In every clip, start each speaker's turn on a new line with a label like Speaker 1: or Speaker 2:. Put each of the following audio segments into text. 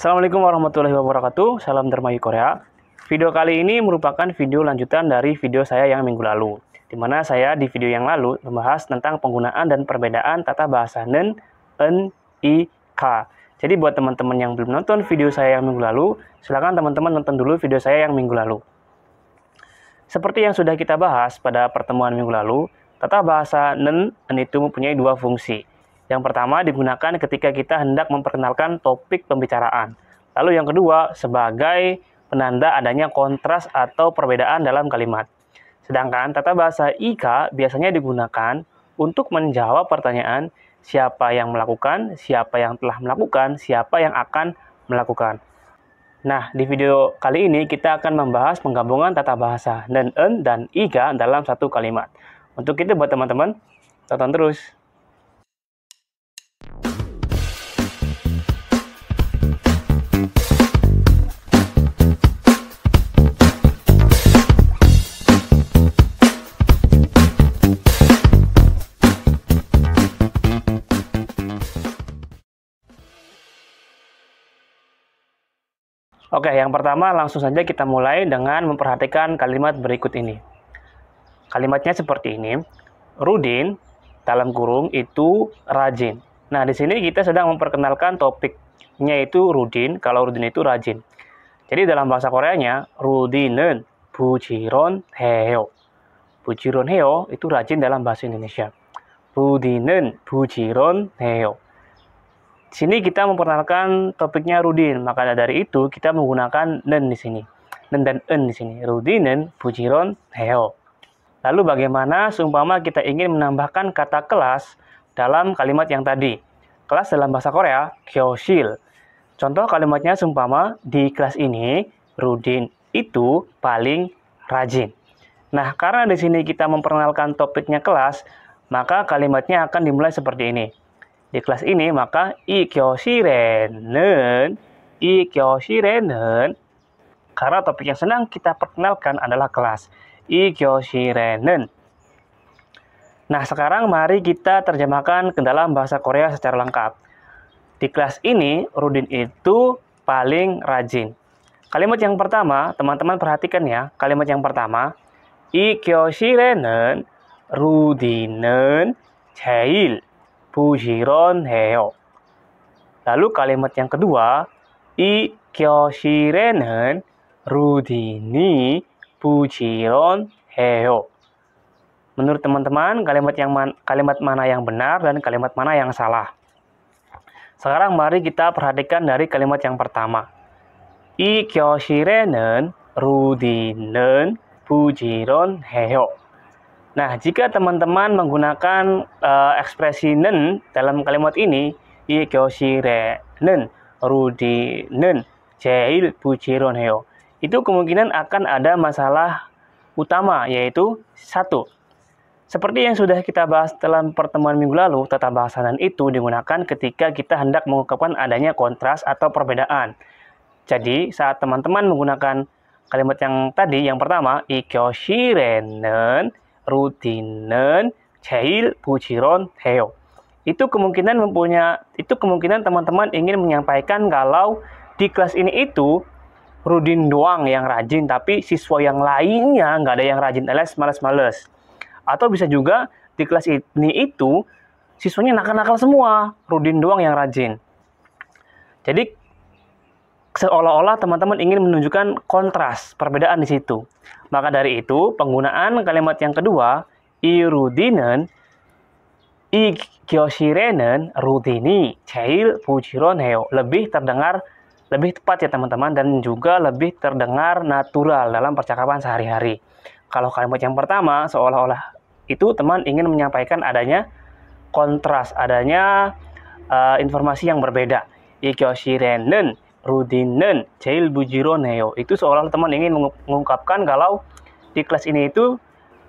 Speaker 1: Assalamualaikum warahmatullahi wabarakatuh, salam Dermayu Korea. Video kali ini merupakan video lanjutan dari video saya yang minggu lalu, di mana saya di video yang lalu membahas tentang penggunaan dan perbedaan tata bahasa nen, en, i, ka. Jadi buat teman-teman yang belum nonton video saya yang minggu lalu, silakan teman-teman nonton dulu video saya yang minggu lalu. Seperti yang sudah kita bahas pada pertemuan minggu lalu, tata bahasa nen, en itu mempunyai dua fungsi, yang pertama digunakan ketika kita hendak memperkenalkan topik pembicaraan. Lalu yang kedua sebagai penanda adanya kontras atau perbedaan dalam kalimat. Sedangkan tata bahasa IKA biasanya digunakan untuk menjawab pertanyaan siapa yang melakukan, siapa yang telah melakukan, siapa yang akan melakukan. Nah, di video kali ini kita akan membahas penggabungan tata bahasa dan en dan iga dalam satu kalimat. Untuk itu buat teman-teman, tonton terus. Oke, yang pertama langsung saja kita mulai dengan memperhatikan kalimat berikut ini. Kalimatnya seperti ini. Rudin dalam kurung itu rajin. Nah, di sini kita sedang memperkenalkan topiknya itu Rudin, kalau Rudin itu rajin. Jadi dalam bahasa Koreanya, Rudinen Bujiron Heo. Bujiron Heo itu rajin dalam bahasa Indonesia. Rudinen Bujiron Heo sini kita memperkenalkan topiknya Rudin. Maka dari itu kita menggunakan nen di sini. Nen dan en di sini. Rudinen, Fujiron, Heo. Lalu bagaimana seumpama kita ingin menambahkan kata kelas dalam kalimat yang tadi? Kelas dalam bahasa Korea, Kyoshil. Contoh kalimatnya seumpama di kelas ini Rudin itu paling rajin. Nah, karena di sini kita memperkenalkan topiknya kelas, maka kalimatnya akan dimulai seperti ini di kelas ini, maka ikkyoshirennen, ikkyoshirennen, karena topik yang senang kita perkenalkan adalah kelas ikkyoshirennen. Nah, sekarang mari kita terjemahkan ke dalam bahasa Korea secara lengkap. Di kelas ini, Rudin itu paling rajin. Kalimat yang pertama, teman-teman perhatikan ya. Kalimat yang pertama, ikkyoshirennen Rudinen jail. Bushiron Heo. Lalu kalimat yang kedua, I Kyoshirenen Rudini Bushiron Heo. Menurut teman-teman, kalimat yang man, kalimat mana yang benar dan kalimat mana yang salah? Sekarang mari kita perhatikan dari kalimat yang pertama. I Kyoshirenen Rudinen Bujiron Heo. Nah, jika teman-teman menggunakan uh, ekspresi nen dalam kalimat ini, re nen, rudi nen, jail bujiron heo, itu kemungkinan akan ada masalah utama, yaitu satu. Seperti yang sudah kita bahas dalam pertemuan minggu lalu, tata bahasa itu digunakan ketika kita hendak mengungkapkan adanya kontras atau perbedaan. Jadi, saat teman-teman menggunakan kalimat yang tadi, yang pertama, re nen, rutinan cahil Puciron, heo itu kemungkinan mempunyai itu kemungkinan teman-teman ingin menyampaikan kalau di kelas ini itu Rudin doang yang rajin tapi siswa yang lainnya nggak ada yang rajin alias males-males atau bisa juga di kelas ini itu siswanya nakal-nakal semua Rudin doang yang rajin jadi seolah-olah teman-teman ingin menunjukkan kontras, perbedaan di situ. Maka dari itu, penggunaan kalimat yang kedua, irudinen, ikyoshirenen, rudini, cail, heo lebih terdengar, lebih tepat ya teman-teman, dan juga lebih terdengar natural dalam percakapan sehari-hari. Kalau kalimat yang pertama, seolah-olah itu teman ingin menyampaikan adanya kontras, adanya uh, informasi yang berbeda. Ikyoshirenen, rudinen jail bujiro neo itu seolah teman ingin mengungkapkan kalau di kelas ini itu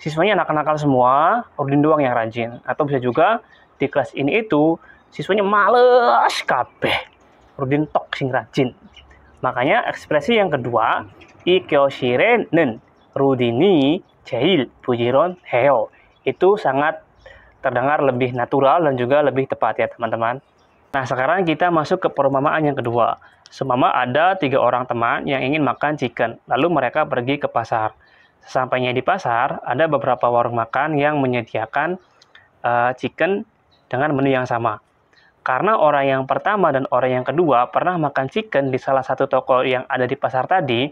Speaker 1: siswanya nakal-nakal semua rudin doang yang rajin atau bisa juga di kelas ini itu siswanya males kabeh rudin tok sing rajin makanya ekspresi yang kedua Shirenen, rudini jail bujiron heo itu sangat terdengar lebih natural dan juga lebih tepat ya teman-teman nah sekarang kita masuk ke perumpamaan yang kedua Semama ada tiga orang teman yang ingin makan chicken, lalu mereka pergi ke pasar. Sesampainya di pasar, ada beberapa warung makan yang menyediakan uh, chicken dengan menu yang sama. Karena orang yang pertama dan orang yang kedua pernah makan chicken di salah satu toko yang ada di pasar tadi,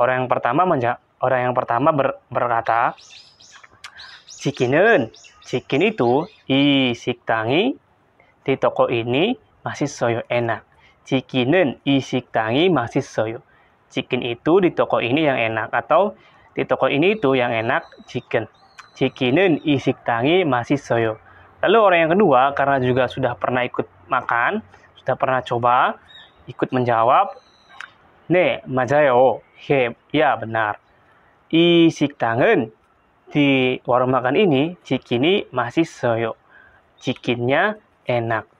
Speaker 1: orang yang pertama menja orang yang pertama ber berkata, "Chickenen, chicken itu isik tangi di toko ini masih soyo enak." Cikinen isikangi masih soyo. Chicken itu di toko ini yang enak atau di toko ini itu yang enak chicken. Cikinen isikangi masih soyo. Lalu orang yang kedua karena juga sudah pernah ikut makan, sudah pernah coba, ikut menjawab, ne majayo, he, ya benar. Isikangen di warung makan ini, cikini masih soyo. Cikinnya enak.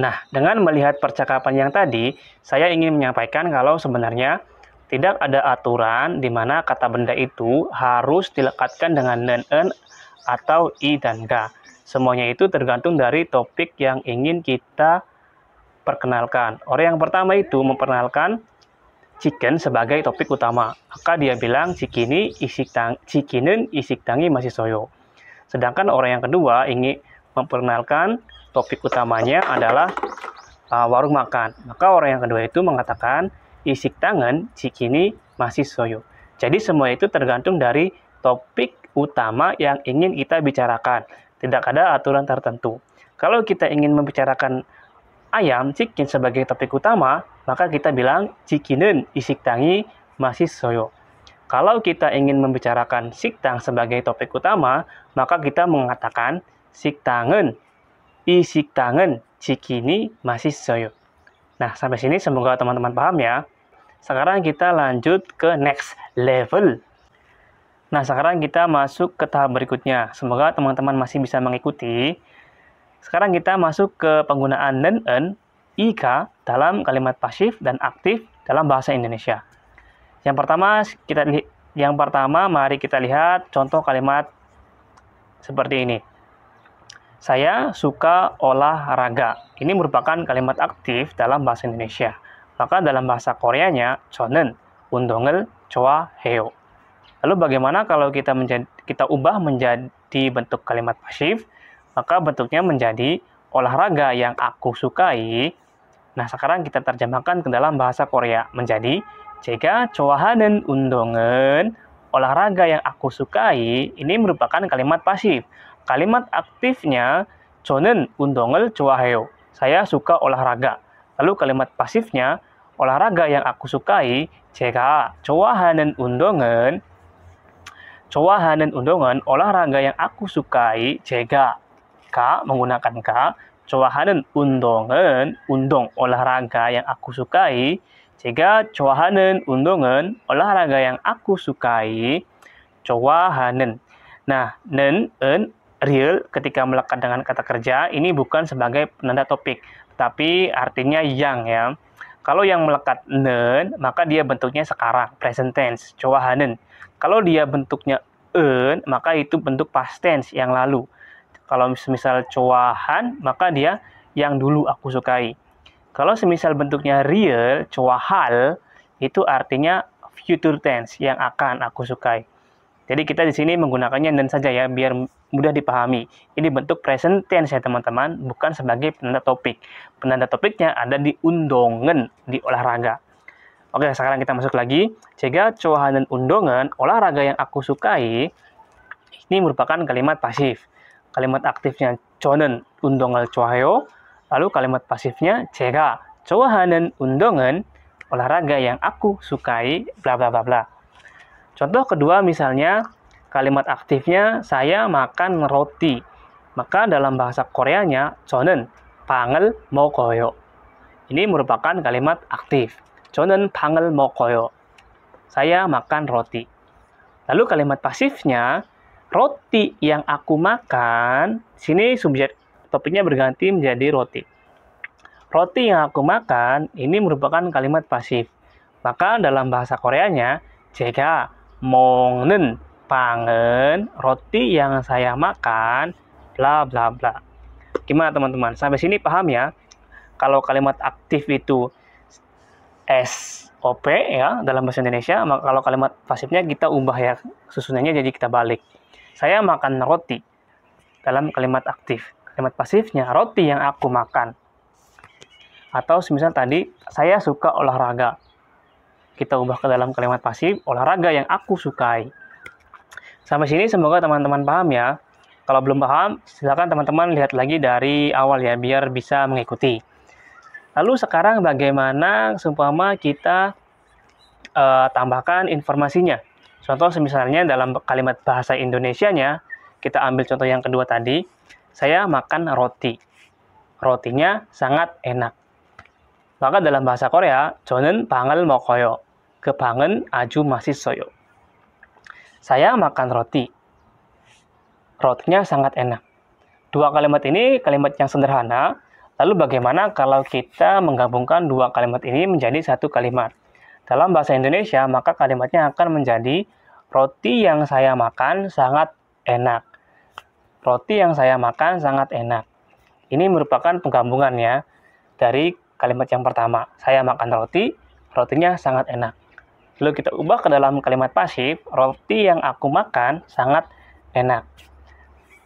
Speaker 1: Nah, dengan melihat percakapan yang tadi, saya ingin menyampaikan kalau sebenarnya tidak ada aturan di mana kata benda itu harus dilekatkan dengan nen en atau i dan ga. Semuanya itu tergantung dari topik yang ingin kita perkenalkan. Orang yang pertama itu memperkenalkan chicken sebagai topik utama. Maka dia bilang cikini isik tang chikinen isik tangi masih soyo. Sedangkan orang yang kedua ingin memperkenalkan topik utamanya adalah uh, warung makan. Maka orang yang kedua itu mengatakan isik tangan cikini masih soyo. Jadi semua itu tergantung dari topik utama yang ingin kita bicarakan. Tidak ada aturan tertentu. Kalau kita ingin membicarakan ayam cikin sebagai topik utama, maka kita bilang cikinen isik tangi masih soyo. Kalau kita ingin membicarakan siktang sebagai topik utama, maka kita mengatakan siktangen isik tangan cikini masih soyo. Nah, sampai sini semoga teman-teman paham ya. Sekarang kita lanjut ke next level. Nah, sekarang kita masuk ke tahap berikutnya. Semoga teman-teman masih bisa mengikuti. Sekarang kita masuk ke penggunaan dan en, ika dalam kalimat pasif dan aktif dalam bahasa Indonesia. Yang pertama kita yang pertama mari kita lihat contoh kalimat seperti ini. Saya suka olahraga. Ini merupakan kalimat aktif dalam bahasa Indonesia. Maka dalam bahasa Koreanya, chonen, undongel, choa, heo. Lalu bagaimana kalau kita menjadi, kita ubah menjadi bentuk kalimat pasif? Maka bentuknya menjadi olahraga yang aku sukai. Nah, sekarang kita terjemahkan ke dalam bahasa Korea menjadi jika 좋아하는 undongen olahraga yang aku sukai ini merupakan kalimat pasif. Kalimat aktifnya 저는 운동을 좋아해요. Saya suka olahraga. Lalu kalimat pasifnya olahraga yang aku sukai 제가 좋아하는 운동은 좋아하는 운동은 olahraga yang aku sukai 제가 k menggunakan k 좋아하는 운동은 운동 olahraga yang aku sukai 제가 좋아하는 운동은 olahraga yang aku sukai 좋아하는 nah nen en real ketika melekat dengan kata kerja ini bukan sebagai penanda topik, tapi artinya yang ya. Kalau yang melekat nen, maka dia bentuknya sekarang, present tense, cowahanen. Kalau dia bentuknya en, maka itu bentuk past tense yang lalu. Kalau semisal cowahan, maka dia yang dulu aku sukai. Kalau semisal bentuknya real, cowahal, itu artinya future tense yang akan aku sukai. Jadi kita di sini menggunakannya dan saja ya biar mudah dipahami. Ini bentuk present tense ya teman-teman, bukan sebagai penanda topik. Penanda topiknya ada di undongan di olahraga. Oke, sekarang kita masuk lagi. Jika dan undongan olahraga yang aku sukai ini merupakan kalimat pasif. Kalimat aktifnya chonen undongal cowayo. lalu kalimat pasifnya cowahan dan undongan olahraga yang aku sukai bla bla bla bla. Contoh kedua misalnya kalimat aktifnya saya makan roti. Maka dalam bahasa Koreanya 저는 방을 먹어요. Ini merupakan kalimat aktif. 저는 방을 먹어요. Saya makan roti. Lalu kalimat pasifnya roti yang aku makan, sini subjek topiknya berganti menjadi roti. Roti yang aku makan ini merupakan kalimat pasif. Maka dalam bahasa Koreanya, 제가 mongen pangen roti yang saya makan bla bla bla gimana teman-teman sampai sini paham ya kalau kalimat aktif itu SOP ya dalam bahasa Indonesia maka kalau kalimat pasifnya kita ubah ya susunannya jadi kita balik saya makan roti dalam kalimat aktif kalimat pasifnya roti yang aku makan atau semisal tadi saya suka olahraga kita ubah ke dalam kalimat pasif olahraga yang aku sukai. Sampai sini semoga teman-teman paham ya. Kalau belum paham, silakan teman-teman lihat lagi dari awal ya biar bisa mengikuti. Lalu sekarang bagaimana seumpama kita e, tambahkan informasinya? Contoh misalnya dalam kalimat bahasa Indonesianya, kita ambil contoh yang kedua tadi, saya makan roti. Rotinya sangat enak. Maka dalam bahasa Korea, 저는 pangal 먹어요 kebangen aju masih soyo. Saya makan roti. Rotinya sangat enak. Dua kalimat ini kalimat yang sederhana. Lalu bagaimana kalau kita menggabungkan dua kalimat ini menjadi satu kalimat? Dalam bahasa Indonesia, maka kalimatnya akan menjadi roti yang saya makan sangat enak. Roti yang saya makan sangat enak. Ini merupakan penggabungannya dari kalimat yang pertama. Saya makan roti, rotinya sangat enak. Lalu kita ubah ke dalam kalimat pasif, roti yang aku makan sangat enak.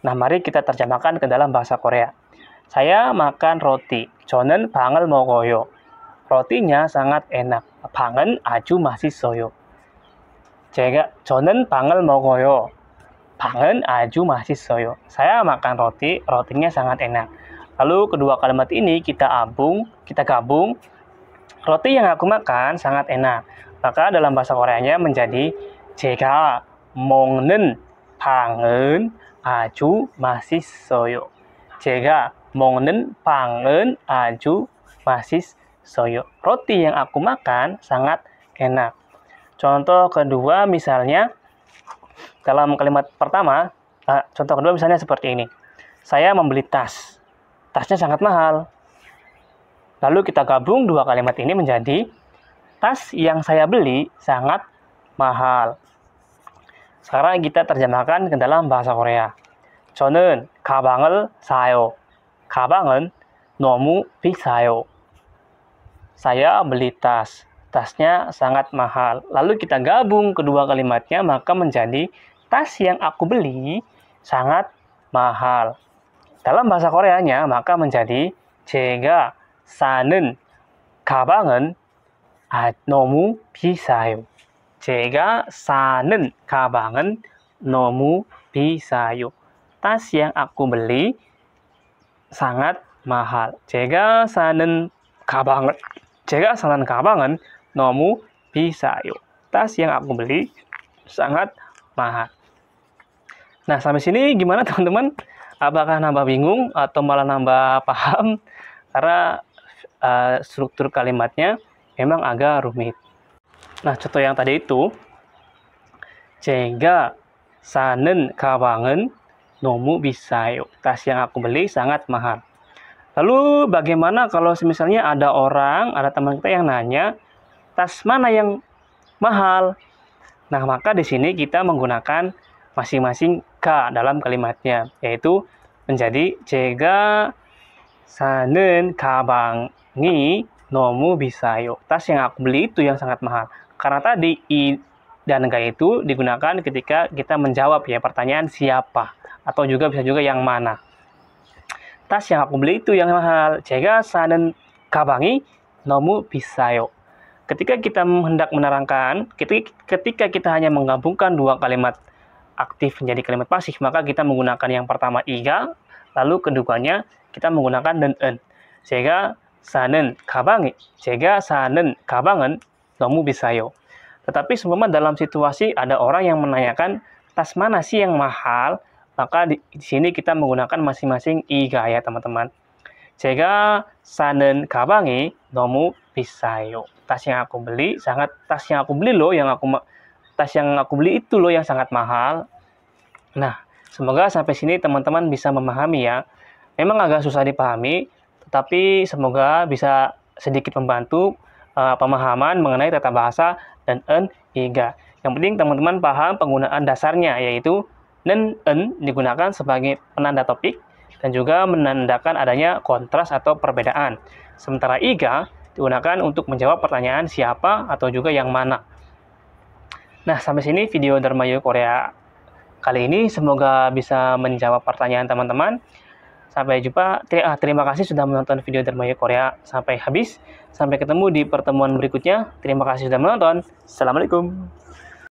Speaker 1: Nah, mari kita terjemahkan ke dalam bahasa Korea. Saya makan roti. Jonen bangel mogoyo. Rotinya sangat enak. Bangen aju masih soyo. 제가 저는 방을 먹어요. 방은 아주 맛있어요. Saya makan roti, rotinya sangat enak. Lalu kedua kalimat ini kita abung, kita gabung. Roti yang aku makan sangat enak. Maka dalam bahasa Koreanya menjadi mongnen pangen aju masis soyo. 맛있어요. mongnen pangen aju masis soyo. Roti yang aku makan sangat enak. Contoh kedua misalnya dalam kalimat pertama, uh, contoh kedua misalnya seperti ini. Saya membeli tas. Tasnya sangat mahal. Lalu kita gabung dua kalimat ini menjadi Tas yang saya beli sangat mahal. Sekarang kita terjemahkan ke dalam bahasa Korea. 저는 가방을 사요. 가방은 너무 비싸요. Saya beli tas. Tasnya sangat mahal. Lalu kita gabung kedua kalimatnya maka menjadi tas yang aku beli sangat mahal. Dalam bahasa Koreanya maka menjadi 제가 사는 가방은 아, 너무 비싸요. 제가 사는 가방은 너무 비싸요. Tas yang aku beli sangat mahal. 제가 사는 가방은 제가 사는 가방은 너무 비싸요. Tas yang aku beli sangat mahal. Nah, sampai sini gimana teman-teman? Apakah nambah bingung atau malah nambah paham? Karena uh, struktur kalimatnya memang agak rumit. Nah, contoh yang tadi itu, Jega sanen kawangen nomu yuk. Tas yang aku beli sangat mahal. Lalu bagaimana kalau misalnya ada orang, ada teman kita yang nanya, tas mana yang mahal? Nah, maka di sini kita menggunakan masing-masing k dalam kalimatnya, yaitu menjadi jega sanen ni nomu bisa yuk. Tas yang aku beli itu yang sangat mahal. Karena tadi i dan ga itu digunakan ketika kita menjawab ya pertanyaan siapa atau juga bisa juga yang mana. Tas yang aku beli itu yang mahal. Jika sanen kabangi nomu bisa yuk. Ketika kita hendak menerangkan, ketika kita hanya menggabungkan dua kalimat aktif menjadi kalimat pasif, maka kita menggunakan yang pertama iga, lalu keduanya kita menggunakan dan en. Sehingga 사는 가방에 제가 사는 가방은 너무 비싸요. Tetapi semua dalam situasi ada orang yang menanyakan tas mana sih yang mahal, maka di, di sini kita menggunakan masing-masing iga ya teman-teman. Jika sanen kabangi nomu bisayo. Tas yang aku beli sangat tas yang aku beli loh yang aku tas yang aku beli itu loh yang sangat mahal. Nah, semoga sampai sini teman-teman bisa memahami ya. Memang agak susah dipahami, tetapi semoga bisa sedikit membantu uh, pemahaman mengenai tata bahasa dan en hingga Yang penting teman-teman paham penggunaan dasarnya yaitu nen en digunakan sebagai penanda topik dan juga menandakan adanya kontras atau perbedaan. Sementara iga digunakan untuk menjawab pertanyaan siapa atau juga yang mana. Nah, sampai sini video Dharma Korea kali ini. Semoga bisa menjawab pertanyaan teman-teman. Sampai jumpa. Ter ah, terima kasih sudah menonton video Dharma Korea sampai habis. Sampai ketemu di pertemuan berikutnya. Terima kasih sudah menonton. Assalamualaikum.